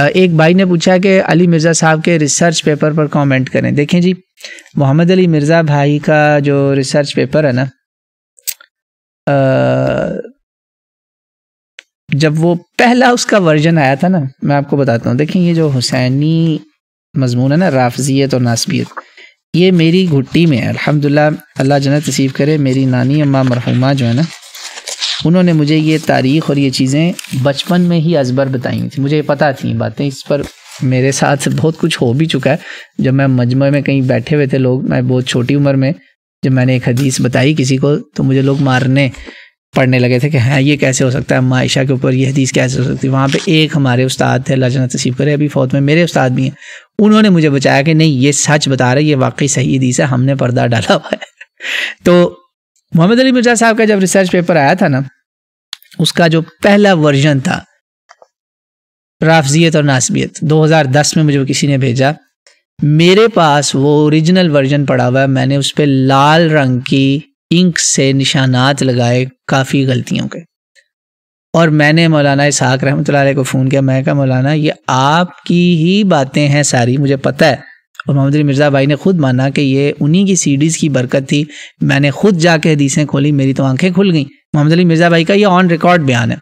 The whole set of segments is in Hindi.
एक भाई ने पूछा कि अली मिर्ज़ा साहब के रिसर्च पेपर पर कमेंट करें देखें जी मोहम्मद अली मिर्ज़ा भाई का जो रिसर्च पेपर है ना जब वो पहला उसका वर्जन आया था ना मैं आपको बताता हूँ देखें ये जो हुसैनी मजमून है ना राफजियत और नासबियत ये मेरी घुट्टी में है अल्हम्दुलिल्लाह अल्लाह जन्नत नसीब करे मेरी नानी अम्मा मरहुमा जो है ना उन्होंने मुझे ये तारीख़ और ये चीज़ें बचपन में ही अजबर बताई थी मुझे पता थी बातें इस पर मेरे साथ बहुत कुछ हो भी चुका है जब मैं मजमे में कहीं बैठे हुए थे लोग मैं बहुत छोटी उम्र में जब मैंने एक हदीस बताई किसी को तो मुझे लोग मारने पढ़ने लगे थे कि हाँ ये कैसे हो सकता है मायशा के ऊपर ये हदीस कैसे हो सकती है वहाँ पे एक हमारे उस्ताद थे लजनत तसीफ़ करे अभी फौत में मेरे उस्ताद भी हैं उन्होंने मुझे बचाया कि नहीं ये सच बता रहे ये वाकई सही हदीस है हमने पर्दा डाला हुआ है तो मोहम्मद अली मिर्जा साहब का जब रिसर्च पेपर आया था ना उसका जो पहला वर्जन था राफजियत और नासबियत 2010 में मुझे किसी ने भेजा मेरे पास वो ओरिजिनल वर्जन पड़ा हुआ है मैंने उस पर लाल रंग की इंक से निशानात लगाए काफ़ी गलतियों के और मैंने मौलाना इसहाक रहमत को फ़ोन किया मैं कहा मौलाना ये आपकी ही बातें हैं सारी मुझे पता है और मोहम्मद अली मिर्ज़ा भाई ने खुद माना कि ये उन्हीं की सीडीज़ की बरकत थी मैंने खुद जाके हदीसें खोली मेरी तो आंखें खुल गईं मोहम्मद अली मिर्ज़ा भाई का ये ऑन रिकॉर्ड बयान है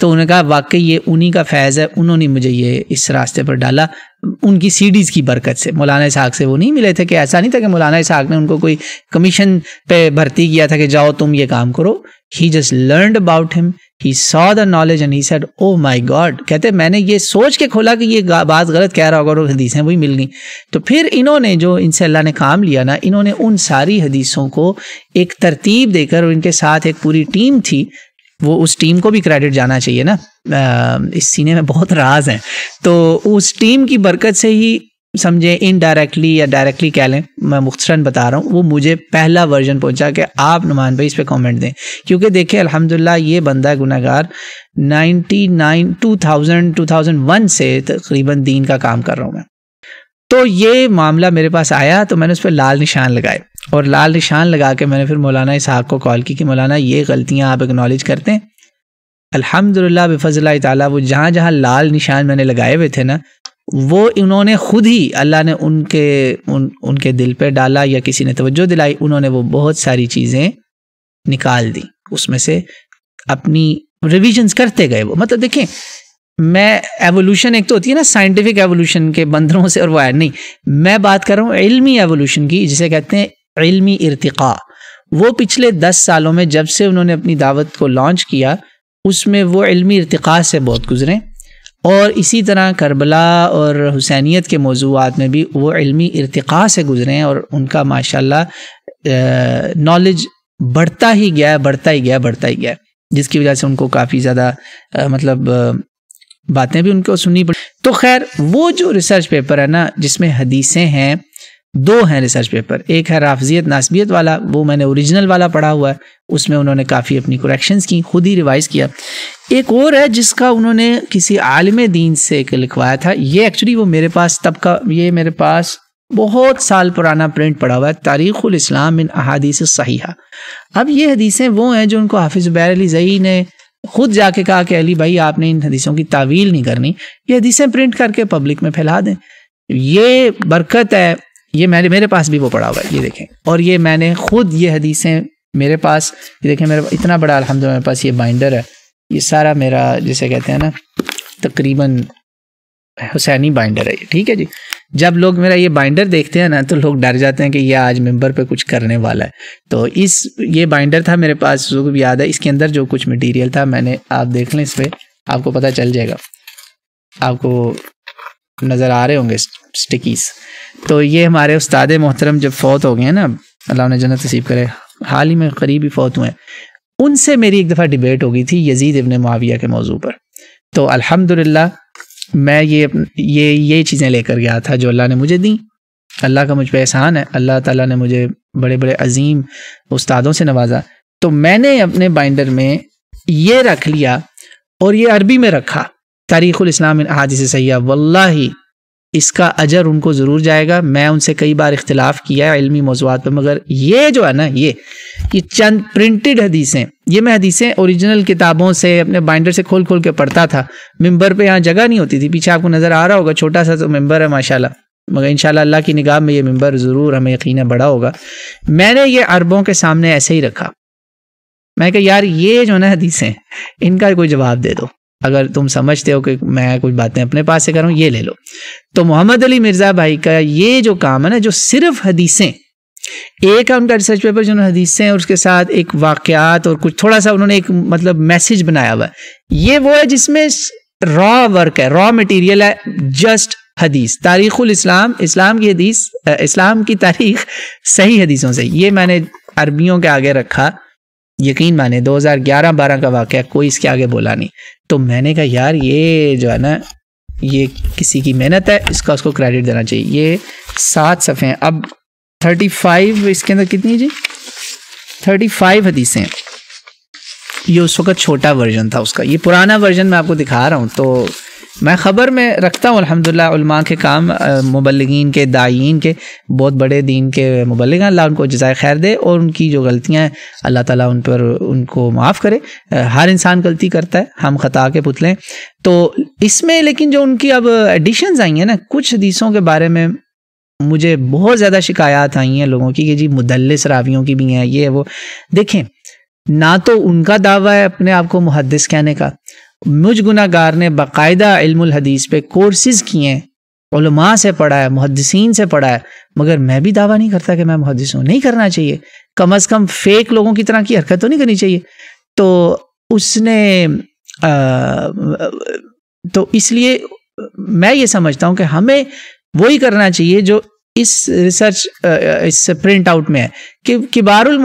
तो उन्होंने कहा वाकई ये उन्हीं का फैज़ है उन्होंने मुझे ये इस रास्ते पर डाला उनकी सीडीज़ की बरकत से मौलाना इसहाक से वो नहीं मिले थे कि ऐसा नहीं था कि मौलाना इसहाक ने उनको कोई कमीशन पे भर्ती किया था कि जाओ तुम ये काम करो ही just learn about him he saw the knowledge and he said oh my God कहते मैंने ये सोच के खोला कि ये बात गलत कह रहा होगा और हदीसें वही मिल गई तो फिर इन्होंने जो इनसे अल्लाह ने काम लिया ना इन्होंने उन सारी हदीसों को एक तरतीब देकर और इनके साथ एक पूरी टीम थी वो उस टीम को भी क्रेडिट जाना चाहिए ना इस सीने में बहुत राज हैं तो उस टीम की बरकत से ही समझे इनडायरेक्टली या डायरेक्टली कह लें मैं मुख्तरन बता रहा हूँ वो मुझे पहला वर्जन पहुँचा कि आप नुमान भाई इस पर कॉमेंट दें क्योंकि देखिए अलहमदिल्ला ये बंदा गुनागार नाइन टू थाउजेंड वन से तकरीबन दीन का काम कर रहा हूँ मैं तो ये मामला मेरे पास आया तो मैंने उस पर लाल निशान लगाए और लाल निशान लगा के मैंने फिर मौलाना इसहाक को कॉल की कि मौलाना ये गलतियाँ आप एक्नॉलेज करते हैं अलहमदिल्ला बेफजल ताला वो जहाँ जहाँ लाल निशान मैंने लगाए हुए थे ना वो इन्होंने खुद ही अल्लाह ने उनके उन उनके दिल पे डाला या किसी ने तवज्जो दिलाई उन्होंने वो बहुत सारी चीज़ें निकाल दी उसमें से अपनी रिविजन्स करते गए वो मतलब देखें मैं एवोल्यूशन एक तो होती है ना साइंटिफिक एवोल्यूशन के बंदरों से और वो नहीं मैं बात कर रहा हूँ इलमी एवोल्यूशन की जिसे कहते हैं इलमी इरतिका वो पिछले दस सालों में जब से उन्होंने अपनी दावत को लॉन्च किया उसमें वो इलमी इरतिका से बहुत गुजरे और इसी तरह करबला और हुसैनीत के मौजूद में भी वो इलमी इरतका से गुज़रे हैं और उनका माशा नॉलेज बढ़ता ही गया बढ़ता ही गया बढ़ता ही गया जिसकी वजह से उनको काफ़ी ज़्यादा मतलब बातें भी उनको सुननी पड़ी तो खैर वो जो रिसर्च पेपर है ना जिसमें हदीसें हैं दो हैं रिसर्च पेपर एक है राफजियत नासबियत वाला वो मैंने ओरिजिनल वाला पढ़ा हुआ है उसमें उन्होंने काफ़ी अपनी करेक्शंस की खुद ही रिवाइज़ किया एक और है जिसका उन्होंने किसी आलम दीन से एक लिखवाया था ये एक्चुअली वो मेरे पास तब का ये मेरे पास बहुत साल पुराना प्रिंट पड़ा हुआ है तारीख़ुल इस्लाम इन अहादीस सहीहा अब ये हदीसें वो हैं जो उनको हाफिज़ बैर अली जई ने खुद जाके कहा कि अली भाई आपने इन हदीसों की तावील नहीं करनी ये हदीसें प्रिंट करके पब्लिक में फैला दें ये बरकत है ये मैंने मेरे पास भी वो पड़ा हुआ है ये देखें और ये मैंने खुद ये हदीसें मेरे पास ये देखें मेरे इतना बड़ा अलहमद मेरे पास ये बाइंडर है ये सारा मेरा जिसे कहते हैं ना तकरीबन हुसैनी बाइंडर है ठीक है जी जब लोग मेरा ये बाइंडर देखते हैं ना तो लोग डर जाते हैं कि ये आज मेंबर पे कुछ करने वाला है तो इस ये बाइंडर था मेरे पास जो भी याद है इसके अंदर जो कुछ मटेरियल था मैंने आप देख लें इस पर आपको पता चल जाएगा आपको नज़र आ रहे होंगे स्टिकीज तो ये हमारे उस्ताद मोहतरम जब फौत हो गए हैं ना अल्लाह ने जन्नत नसीब करे हाल ही में करीबी फौत हुए उनसे मेरी एक दफ़ा डिबेट हो गई थी यजीद इबन माविया के मौजू पर तो अल्हम्दुलिल्लाह मैं ये ये ये चीज़ें लेकर गया था जो अल्लाह ने मुझे दी अल्लाह का मुझ पर एहसान है अल्लाह ताला ने मुझे बड़े बड़े अजीम उस्तादों से नवाजा तो मैंने अपने बाइंडर में ये रख लिया और ये अरबी में रखा तारीख़ुलस्लाम हादिस सयाह वल्ला इसका अजर उनको ज़रूर जाएगा मैं उनसे कई बार इख्तलाफ किया है इलमी मौजूद पर मगर ये जो है ना ये ये चंद प्रिंटेड हदीसें ये मैं हदीसें ओरिजिनल किताबों से अपने बाइंडर से खोल खोल के पढ़ता था मेम्बर पे यहाँ जगह नहीं होती थी पीछे आपको नज़र आ रहा होगा छोटा सा तो मेम्बर है माशा मगर इन अल्लाह की निगाह में ये मेम्बर ज़रूर हमें यकीन बड़ा होगा मैंने ये अरबों के सामने ऐसे ही रखा मैं कहा यार ये जो ना हदीसें इनका कोई जवाब दे दो अगर तुम समझते हो कि मैं कुछ बातें अपने पास से करूं ये ले लो तो मोहम्मद अली मिर्ज़ा भाई का ये जो काम है ना जो सिर्फ हदीसें एक है उनका रिसर्च पेपर जिन्होंने हदीसें और उसके साथ एक वाक्यात और कुछ थोड़ा सा उन्होंने एक मतलब मैसेज बनाया हुआ ये वो है जिसमें रॉ वर्क है रॉ मटेरियल है जस्ट हदीस तारीख़ुल इस्लाम इस्लाम की हदीस इस्लाम की तारीख सही हदीसों से ये मैंने अरबियों के आगे रखा यकीन माने 2011-12 का वाक़ कोई इसके आगे बोला नहीं तो मैंने कहा यार ये जो है ना ये किसी की मेहनत है इसका उसको क्रेडिट देना चाहिए ये सात सफ़े हैं अब 35 इसके अंदर कितनी जी 35 हदीसें हैं ये उस वक्त छोटा वर्जन था उसका ये पुराना वर्जन मैं आपको दिखा रहा हूँ तो मैं ख़बर में रखता हूँ अलहमदिल्ला के काम मुबलगिन के दाइन के बहुत बड़े दीन के मुबलग अल्लाह उनको जजाय खैर दे और उनकी जो गलतियाँ हैं अल्लाह ताली उन पर उनको माफ़ करे हर इंसान गलती करता है हम ख़ता के पुतले तो इसमें लेकिन जो उनकी अब एडिशन आई हैं ना कुछ हदीसों के बारे में मुझे बहुत ज़्यादा शिकायत आई हैं लोगों की कि जी मुदलस रावियों की भी हैं ये वो देखें ना तो उनका दावा है अपने आप को मुहदस कहने का मुझ गुनागार ने बाकायदा हदीस पे कोर्सेज किए हैं से पढ़ा है मुहदसिन से पढ़ा है मगर मैं भी दावा नहीं करता कि मैं मुहदस हूँ नहीं करना चाहिए कम अज़ कम फेक लोगों की तरह की हरकत तो नहीं करनी चाहिए तो उसने आ, तो इसलिए मैं ये समझता हूँ कि हमें वही करना चाहिए जो इस रिसर्च इस प्रिंट आउट में है कि किबारुल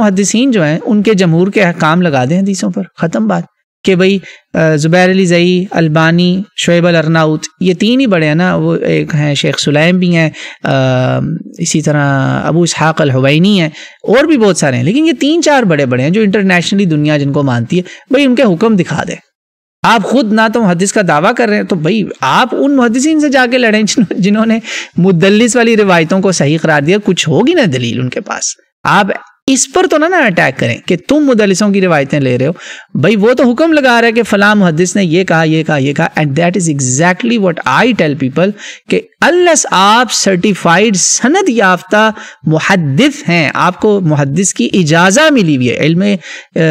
जो हैं उनके जमहूर के काम लगा दें हदीसों पर ख़त्म बात कि भाई ज़ुबैर अली ज़ई अलबानी शुएब अरनाउत ये तीन ही बड़े हैं ना वो एक हैं शेख सुलैम भी हैं इसी तरह अबू इसहाक़ अलहवैनी हैं और भी बहुत सारे हैं लेकिन ये तीन चार बड़े बड़े हैं जो इंटरनेशनली दुनिया जिनको मानती है भाई उनके हुक्म दिखा दें आप खुद ना तो मुहदस का दावा कर रहे हैं तो भाई आप उन मुहदसिन से जाके लड़ें जिन्होंने मुदलिस वाली रिवायतों को सही करार दिया कुछ होगी ना दलील उनके पास आप इस पर तो ना ना अटैक करें कि तुम मुदलिसों की रिवायतें ले रहे हो भाई वो तो हुक्म लगा रहा है कि फला मुहदस ने ये कहा ये कहा ये कहा and that is exactly what I tell people कि अल्लस आप सर्टिफाइड सनद याफ्ता मुहदस हैं आपको मुहदस की इजाज़ा मिली हुई है इल्म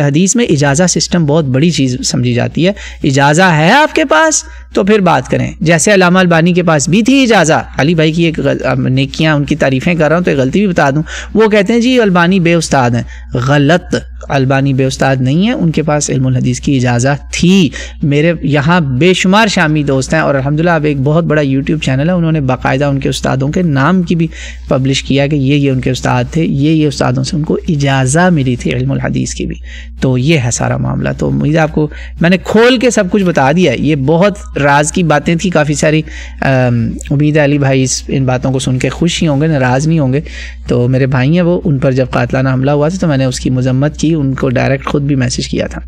हदीस में इजाज़ा सिस्टम बहुत बड़ी चीज़ समझी जाती है इजाज़ा है आपके पास तो फिर बात करें जैसे अलामा अलबानी के पास भी थी इजाज़ा अली भाई की एक नेकियाँ उनकी तारीफ़ें कर रहा हूँ तो एक गलती भी बता दूँ वो कहते हैं जी अलबानी उस्ताद हैं गलत अलबानी उस्ताद नहीं है उनके पास इल्मदीस की इजाज़ा थी मेरे यहाँ बेशुमार शामी दोस्त हैं और अलहमदिल्ला अब एक बहुत बड़ा यूट्यूब चैनल है उन्होंने बाकायदा उनके उस्तादों के नाम की भी पब्लिश किया कि ये ये उनके उस्ताद थे ये ये उस्तादों से उनको इजाज़ा मिली थी इल्मदीस की भी तो ये है सारा मामला तो मुझे आपको मैंने खोल के सब कुछ बता दिया ये बहुत राज की बातें थी काफ़ी सारी उम्मीद है अली भाई इस इन बातों को सुन के खुश ही होंगे नाराज़ नहीं होंगे तो मेरे भाई हैं वो उन पर जब कातलाना हमला हुआ था तो मैंने उसकी मजम्मत की उनको डायरेक्ट ख़ुद भी मैसेज किया था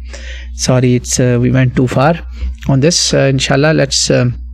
sorry it's we went too far on this in let's